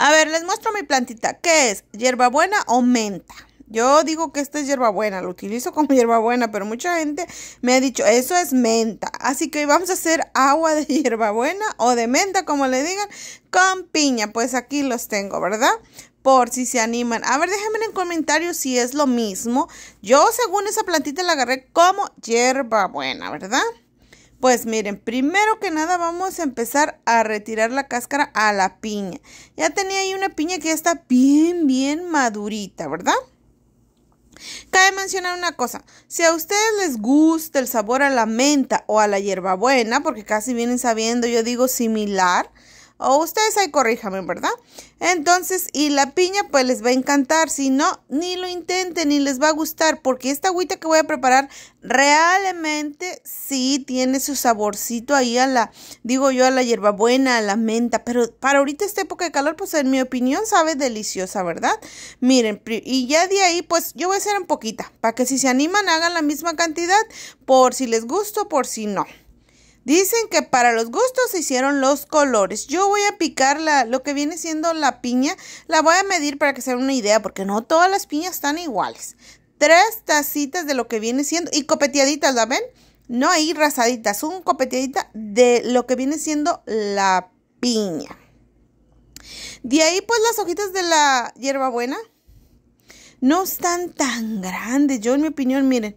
A ver, les muestro mi plantita. ¿Qué es? ¿Hierbabuena o menta? Yo digo que esta es hierbabuena, lo utilizo como hierbabuena, pero mucha gente me ha dicho, eso es menta. Así que hoy vamos a hacer agua de hierbabuena o de menta, como le digan, con piña. Pues aquí los tengo, ¿verdad? Por si se animan. A ver, déjenme en comentarios si es lo mismo. Yo según esa plantita la agarré como hierbabuena, ¿verdad? Pues miren, primero que nada vamos a empezar a retirar la cáscara a la piña. Ya tenía ahí una piña que ya está bien, bien madurita, ¿verdad? Cabe mencionar una cosa, si a ustedes les gusta el sabor a la menta o a la hierbabuena, porque casi vienen sabiendo, yo digo similar, o ustedes ahí corríjame, ¿verdad? Entonces, y la piña pues les va a encantar. Si no, ni lo intenten, ni les va a gustar. Porque esta agüita que voy a preparar realmente sí tiene su saborcito ahí a la, digo yo, a la hierbabuena, a la menta. Pero para ahorita esta época de calor, pues en mi opinión sabe deliciosa, ¿verdad? Miren, y ya de ahí pues yo voy a hacer un poquita. Para que si se animan hagan la misma cantidad por si les gusta, por si no. Dicen que para los gustos se hicieron los colores. Yo voy a picar lo que viene siendo la piña. La voy a medir para que se una idea, porque no todas las piñas están iguales. Tres tacitas de lo que viene siendo, y copeteaditas, ¿la ven? No hay rasaditas, un copeteadita de lo que viene siendo la piña. De ahí, pues, las hojitas de la hierbabuena no están tan grandes. Yo, en mi opinión, miren,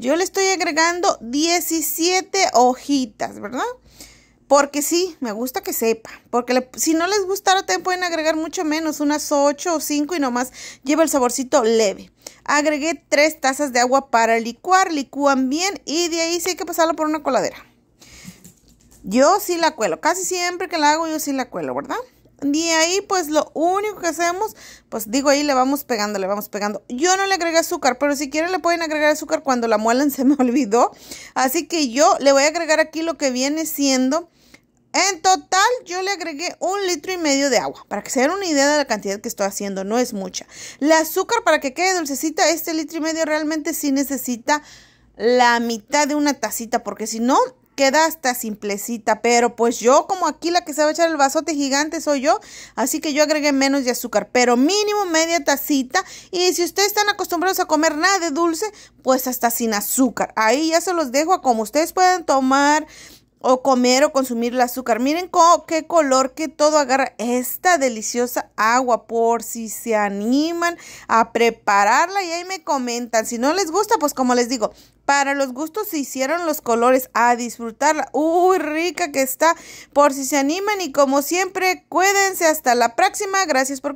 yo le estoy agregando 17 hojitas, ¿verdad? Porque sí, me gusta que sepa. Porque si no les gustara, también pueden agregar mucho menos, unas 8 o 5 y nomás lleva el saborcito leve. Agregué 3 tazas de agua para licuar, licúan bien y de ahí sí hay que pasarlo por una coladera. Yo sí la cuelo, casi siempre que la hago yo sí la cuelo, ¿verdad? de ahí pues lo único que hacemos, pues digo ahí le vamos pegando, le vamos pegando. Yo no le agregué azúcar, pero si quieren le pueden agregar azúcar cuando la muelen, se me olvidó. Así que yo le voy a agregar aquí lo que viene siendo. En total yo le agregué un litro y medio de agua para que se den una idea de la cantidad que estoy haciendo, no es mucha. La azúcar para que quede dulcecita, este litro y medio realmente sí necesita la mitad de una tacita porque si no queda hasta simplecita, pero pues yo como aquí la que se va a echar el vasote gigante soy yo, así que yo agregué menos de azúcar, pero mínimo media tacita y si ustedes están acostumbrados a comer nada de dulce, pues hasta sin azúcar. Ahí ya se los dejo a como ustedes puedan tomar o comer o consumir el azúcar. Miren con qué color que todo agarra esta deliciosa agua por si se animan a prepararla y ahí me comentan. Si no les gusta, pues como les digo, para los gustos se hicieron los colores a disfrutarla. Uy, rica que está. Por si se animan y como siempre, cuídense hasta la próxima. Gracias por